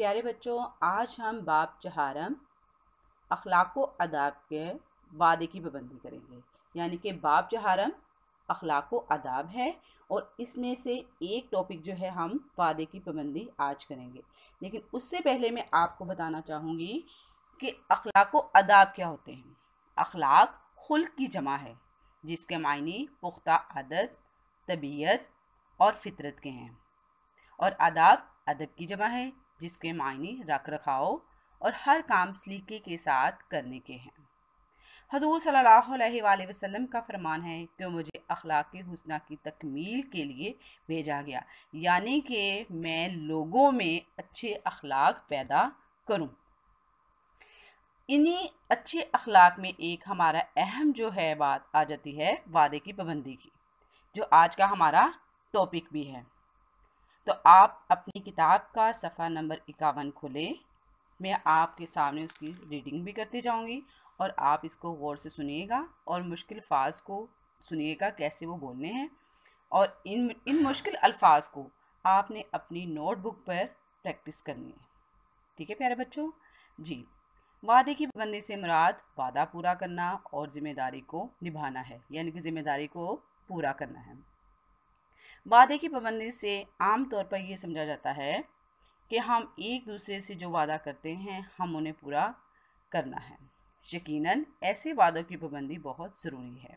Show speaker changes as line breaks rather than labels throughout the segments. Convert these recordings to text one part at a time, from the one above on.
प्यारे बच्चों आज हम बाप चहारम अखलाक अदाब के वादे की पाबंदी करेंगे यानी कि बाप चहारम अखलाक अदाब है और इसमें से एक टॉपिक जो है हम वादे की पाबंदी आज करेंगे लेकिन उससे पहले मैं आपको बताना चाहूँगी कि अखलाक अदाब क्या होते हैं अखलाक खुल की जमा है जिसके मायने पुख्ता आदत तबीयत और फितरत के हैं और आदाब अदब की जमा है जिसके मायने रख रखाव और हर काम सलीके के साथ करने के हैं हजूर सल वसम का फरमान है कि मुझे अखलाक हसना की तकमील के लिए भेजा गया यानी कि मैं लोगों में अच्छे अखलाक पैदा करूं इन्हीं अच्छे अखलाक में एक हमारा अहम जो है बात आ जाती है वादे की पाबंदी की जो आज का हमारा टॉपिक भी है तो आप अपनी किताब का सफ़ा नंबर इक्यावन खोलें मैं आपके सामने उसकी रीडिंग भी करती जाऊंगी और आप इसको गौर से सुनिएगा और मुश्किल अल्फाज को सुनिएगा कैसे वो बोलने हैं और इन इन मुश्किल अल्फाज को आपने अपनी नोटबुक पर प्रैक्टिस करनी है ठीक है प्यारे बच्चों जी वादे की बंदी से मुराद वादा पूरा करना और ज़िम्मेदारी को निभाना है यानी कि ज़िम्मेदारी को पूरा करना है वादे की पाबंदी से आमतौर पर यह समझा जाता है कि हम एक दूसरे से जो वादा करते हैं हम उन्हें पूरा करना है यकीनन ऐसे वादों की पाबंदी बहुत ज़रूरी है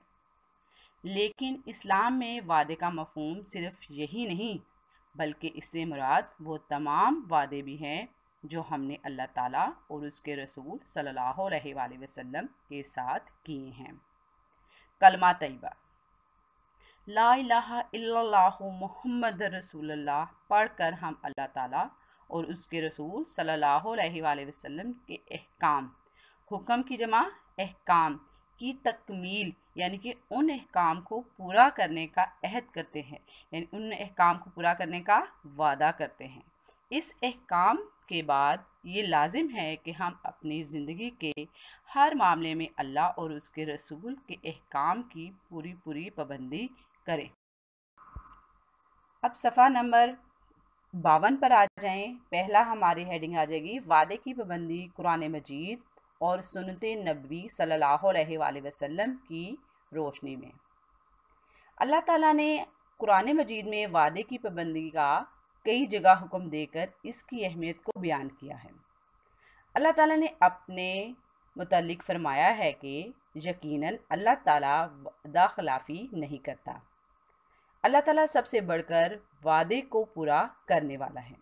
लेकिन इस्लाम में वादे का मफहम सिर्फ यही नहीं बल्कि इससे मुराद वो तमाम वादे भी हैं जो हमने अल्लाह ताला और उसके रसूल सल्लल्लाहु अलैहि वसल्लम के साथ किए हैं कलमा तैयबा ला मोहम्मद पढ़ पढ़कर हम अल्लाह ताला और उसके रसूल सल्ला वसम के अहकाम हुक्म की जमा अहकाम की तकमील यानी कि उन अहकाम को पूरा करने का अहद करते हैं यानी उन अहकाम को पूरा करने का वादा करते हैं इस अहकाम के बाद ये लाजिम है कि हम अपनी ज़िंदगी के हर मामले में अल्लाह और उसके रसूल के अहकाम की पूरी पूरी पाबंदी करें अब सफ़ा नंबर बावन पर आ जाएं पहला हमारी हेडिंग आ जाएगी वादे की पाबंदी कुरान मजीद और सुनत नबी सल्लल्लाहु अलैहि वसल्लम की रोशनी में अल्लाह ताला ने कुरान मजीद में वादे की पाबंदी का कई जगह हुक्म देकर इसकी अहमियत को बयान किया है अल्लाह ताला ने अपने मुतलक फरमाया है कि यकीनन अल्लाह ताला वादा खिलाफ़ी नहीं करता अल्लाह ताला सबसे बढ़कर वादे को पूरा करने वाला है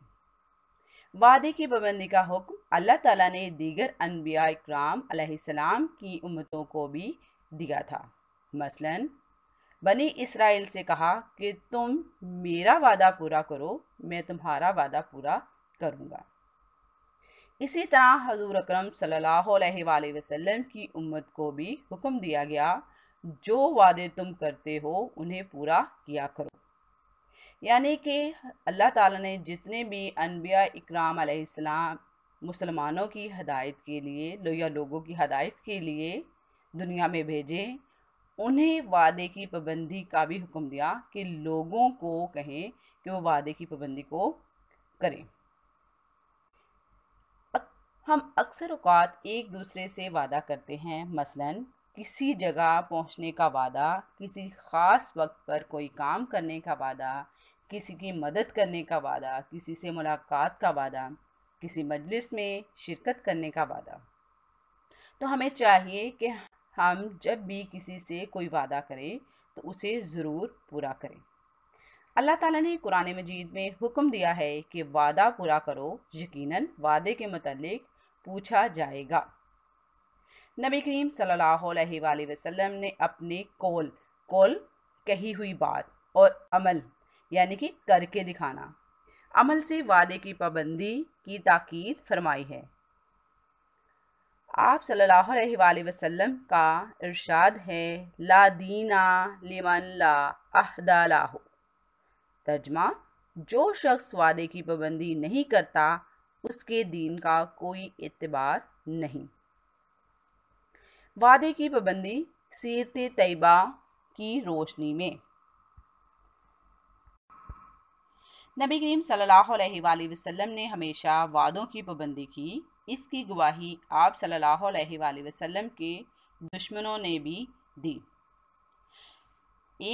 वादे की पाबंदी का हुक्म अल्लाह ताला ने दीगर अनबिया इक्राम सलाम की उम्मतों को भी दिया था मसलन बनी इसराइल से कहा कि तुम मेरा वादा पूरा करो मैं तुम्हारा वादा पूरा करूँगा इसी तरह हजूर अक्रम सल्लल्लाहु अलैहि वसल्लम की उम्मत को भी हुक्म दिया गया जो वादे तुम करते हो उन्हें पूरा किया करो यानी कि अल्लाह ताला ने जितने भी अनबिया इकराम अलैहिस्सलाम मुसलमानों की हदायत के लिए या लोगों की हदायत के लिए दुनिया में भेजे उन्हें वादे की पाबंदी का भी हुक्म दिया कि लोगों को कहें कि वो वादे की पाबंदी को करें हम अक्सर औकात एक दूसरे से वादा करते हैं मसलन किसी जगह पहुंचने का वादा किसी ख़ास वक्त पर कोई काम करने का वादा किसी की मदद करने का वादा किसी से मुलाकात का वादा किसी मजलिस में शिरकत करने का वादा तो हमें चाहिए कि हम जब भी किसी से कोई वादा करें तो उसे ज़रूर पूरा करें अल्लाह ताला ने कुरान मजीद में हुक्म दिया है कि वादा पूरा करो यकीनन वादे के मतलब पूछा जाएगा नबी करीम सल्लल्लाहु वसल्लम ने अपने कोल कोल कही हुई बात और अमल यानी कि करके दिखाना अमल से वादे की पाबंदी की ताकीद फरमाई है आप सल्लल्लाहु अलैहि वसल्लम का इरशाद है ला दीना लिमन ला अहदा हो तर्जमा जो शख्स वादे की पाबंदी नहीं करता उसके दीन का कोई इतबार नहीं वादे की पाबंदी सीरत तयबा की रोशनी में नबी करीम सल्लल्लाहु अलैहि वसल्लम ने हमेशा वादों की पाबंदी की इसकी गवाही आप सल्लल्लाहु अलैहि वसल्लम के दुश्मनों ने भी दी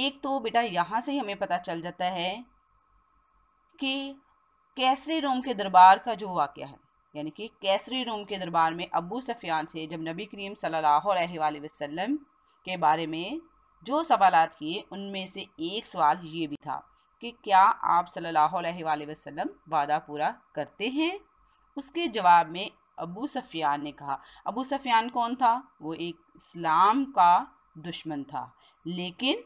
एक तो बेटा यहाँ से ही हमें पता चल जाता है कि कैसरे रोम के दरबार का जो वाक़ है यानी कि कैसरी रूम के दरबार में अबू सफियान से जब नबी करीम सल्लल्लाहु अलैहि वसल्लम के बारे में जो सवाल किए उनमें से एक सवाल ये भी था कि क्या आप सल्लल्लाहु अलैहि वसल्लम वादा पूरा करते हैं उसके जवाब में अबू सफियान ने कहा अबू सफियान कौन था वो एक इस्लाम का दुश्मन था लेकिन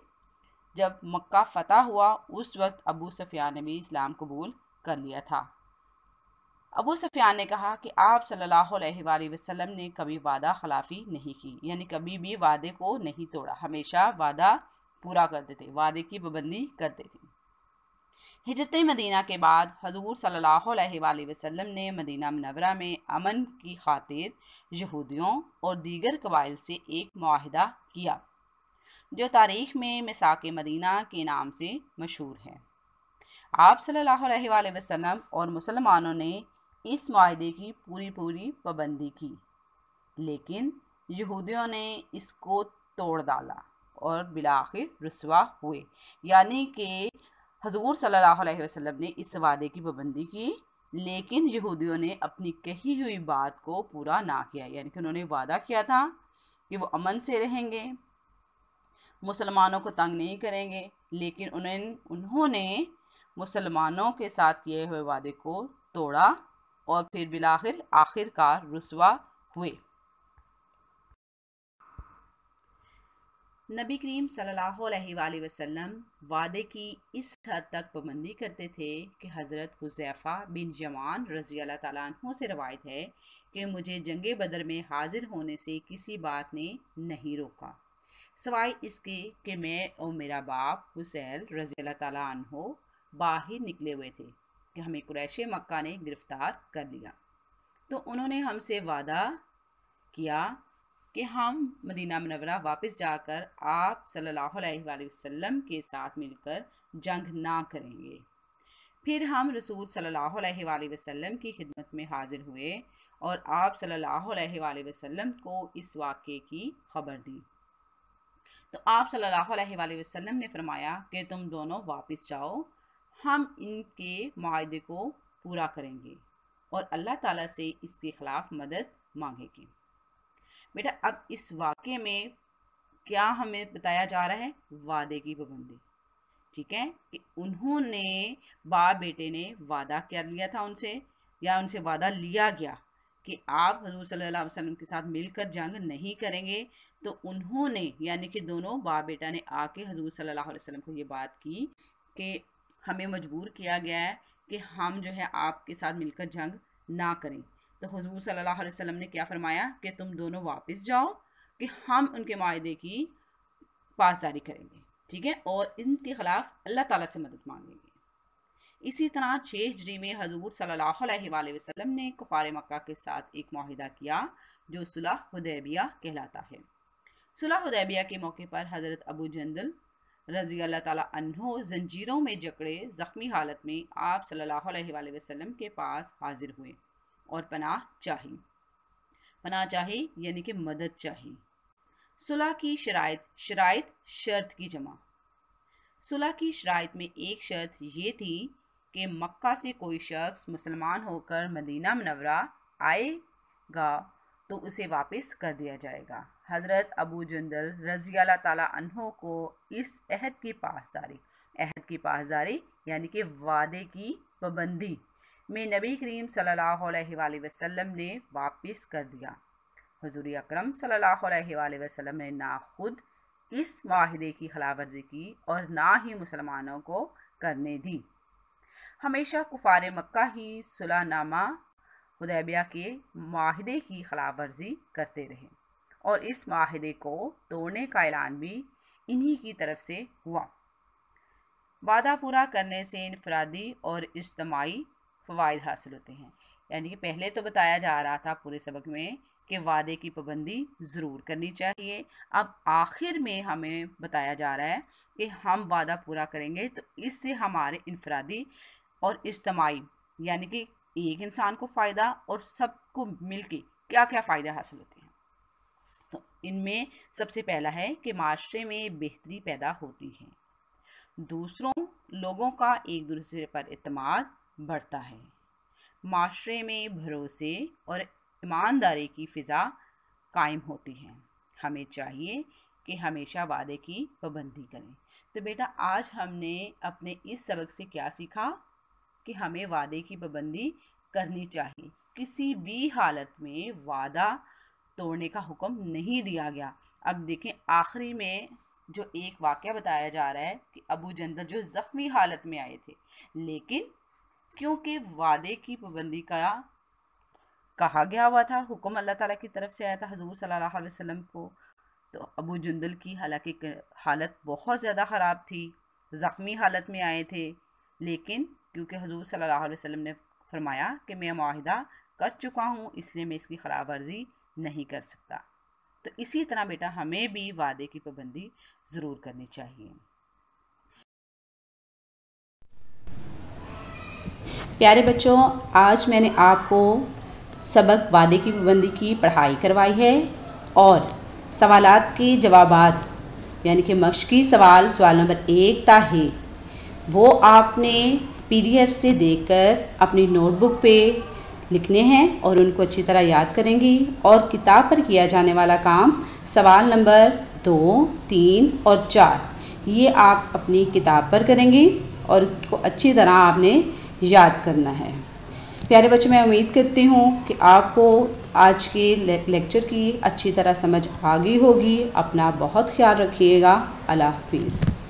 जब मक्का फ़तह हुआ उस वक्त अबू सफियान ने भी इस्लाम कबूल कर लिया था अबू सफियान ने कहा कि आप सल्लल्लाहु अलैहि वसल्लम ने कभी वादा खिलाफी नहीं की यानी कभी भी वादे को नहीं तोड़ा हमेशा वादा पूरा करते थे वादे की पाबंदी करते थे हिजरत मदीना के बाद हजूर सल्ला वसलम ने मदीना मनवरा में अमन की खातिर यहूदियों और दीगर कबाइल से एक माहिदा किया जो तारीख में मिसाक मदीना के नाम से मशहूर है आप सल्लल्लाहु अलैहि वसल्लम और मुसलमानों ने इस माहे की पूरी पूरी पाबंदी की लेकिन यहूदियों ने इसको तोड़ डाला और बिलाखिर रसवा हुए यानी कि हजूर सल्ला वसलम ने इस वादे की पाबंदी की लेकिन यहूदियों ने अपनी कही हुई बात को पूरा ना किया यानी कि उन्होंने वादा किया था कि वो अमन से रहेंगे मुसलमानों को तंग नहीं करेंगे लेकिन उन्हें उन्होंने मुसलमानों के साथ किए हुए वादे को तोड़ा और फिर बिलाखिर आखिरकार रसुआ हुए नबी करीम सल्लल्लाहु अलैहि वसल्लम वादे की इस हद तक पाबंदी करते थे कि हज़रत हुजैफ़ा बिन जमान रज़ी अल्लाह तु से रवायत है कि मुझे जंग बदर में हाजिर होने से किसी बात ने नहीं रोका सवाए इसके कि मैं और मेरा बाप हुसैल रज़ी अल्लाह बाहर निकले हुए थे कि हमें कुरैश मक्का ने गिरफ़्तार कर लिया तो उन्होंने हमसे वादा किया कि हम मदीना मनवरा वापस जाकर आप सल्लल्लाहु अलैहि वसल्लम के साथ मिलकर जंग ना करेंगे फिर हम रसूल सल्लल्लाहु अलैहि वसल्लम की खिदमत में हाजिर हुए और आप सल्लल्लाहु अलैहि वसल्लम को इस वाक़े की खबर दी तो आप सल्लल्लाहु अलैहि वसल्लम ने फरमाया कि तुम दोनों वापस जाओ हम इनके माहे को पूरा करेंगे और अल्लाह ताला से इसके ख़िलाफ़ मदद मांगेंगे बेटा अब इस वाक्य में क्या हमें बताया जा रहा है वादे की पाबंदी ठीक है कि उन्होंने बाप बेटे ने वादा कर लिया था उनसे या उनसे वादा लिया गया कि आप हजूर सल्लल्लाहु अलैहि वसल्लम के साथ मिलकर जंग नहीं करेंगे तो उन्होंने यानी कि दोनों बाप बेटा ने आके हजूर सल्लल्लाहु अलैहि वसल्लम को ये बात की कि हमें मजबूर किया गया है कि हम जो है आपके साथ मिलकर जंग ना करें तो हजूर सल्लल्लाहु अलैहि वसल्लम ने क्या फरमाया कि तुम दोनों वापस जाओ कि हम उनके माहे की पासदारी करेंगे ठीक है और इनके ख़िलाफ़ अल्लाह ताला से मदद मांगेंगे इसी तरह छः हजरी में हजूर सल्ला वसलम ने कुफार मक्का के साथ एक माहिदा किया जो सुलह हदैबिया कहलाता है सुलह हदैबिया के मौके पर हज़रत अबू जंदल रजी अल्लाह तु जंजीरों में जकड़े ज़ख्मी हालत में आप सल्लल्लाहु अलैहि वसल्लम के पास हाजिर हुए और पनाह चाही पनाह चाही यानी कि मदद चाही सुलह की शरात शरात शर्त की जमा सुलह की शरात में एक शर्त ये थी कि मक्का से कोई शख्स मुसलमान होकर मदीना मनवरा आएगा तो उसे वापस कर दिया जाएगा हज़रत अबू जंदल रज़ी अल्लाह तहों को इस अहद की पासदारी अहद की पासदारी यानी कि वादे की पाबंदी में नबी करीम सल्लल्लाहु अलैहि वसल्लम ने वापस कर दिया हजूर अकरम सल्लल्लाहु अलैहि वसल्लम ने ना खुद इस माहदे की खिलाफवर्जी की और ना ही मुसलमानों को करने दी हमेशा कुफार मक्का ही सुलानामा हदैबिया के माहदे की खिलाफवर्जी करते रहे और इस माहदे को तोड़ने का ऐलान भी इन्हीं की तरफ से हुआ वादा पूरा करने से इनफरादी और इज्तमाही फ़वाद हासिल होते हैं यानी कि पहले तो बताया जा रहा था पूरे सबक में कि वादे की पाबंदी ज़रूर करनी चाहिए अब आखिर में हमें बताया जा रहा है कि हम वादा पूरा करेंगे तो इससे हमारे इनफरादी और इज्तमाही यानी कि एक इंसान को फ़ायदा और सबको मिल के क्या क्या फ़ायदे हासिल होते हैं इनमें सबसे पहला है कि माशरे में बेहतरी पैदा होती है दूसरों लोगों का एक दूसरे पर अतमाद बढ़ता है माशरे में भरोसे और ईमानदारी की फ़िज़ा कायम होती है हमें चाहिए कि हमेशा वादे की पाबंदी करें तो बेटा आज हमने अपने इस सबक से क्या सीखा कि हमें वादे की पाबंदी करनी चाहिए किसी भी हालत में वादा तोड़ने का हुक्म नहीं दिया गया अब देखें आखिरी में जो एक वाक्य बताया जा रहा है कि अबू जंदल जो ज़ख्मी हालत में आए थे लेकिन क्योंकि वादे की पाबंदी का कहा गया हुआ था हुक्म अल्लाह ताला की तरफ से आया था हजूर सल्लल्लाहु अलैहि वसल्लम को तो अबू जंदल की हालांकि हालत बहुत ज़्यादा ख़राब थी ज़ख्मी हालत में आए थे लेकिन क्योंकि हजूर सल्लल्लाहु अलैहि वसल्लम ने फरमाया कि मैं माहिदा कर चुका हूँ इसलिए मैं इसकी ख़राब वर्जी नहीं कर सकता तो इसी तरह बेटा हमें भी वादे की पाबंदी ज़रूर करनी चाहिए प्यारे बच्चों आज मैंने आपको सबक वादे की पाबंदी की पढ़ाई करवाई है और सवालत के जवाब यानी कि की सवाल सवाल नंबर एक था है वो आपने पीडीएफ से देखकर अपनी नोटबुक पे लिखने हैं और उनको अच्छी तरह याद करेंगी और किताब पर किया जाने वाला काम सवाल नंबर दो तीन और चार ये आप अपनी किताब पर करेंगी और इसको अच्छी तरह आपने याद करना है प्यारे बच्चों मैं उम्मीद करती हूँ कि आपको आज के लेक्चर की अच्छी तरह समझ आ गई होगी अपना बहुत ख्याल रखिएगा अल्लाह हाफिज़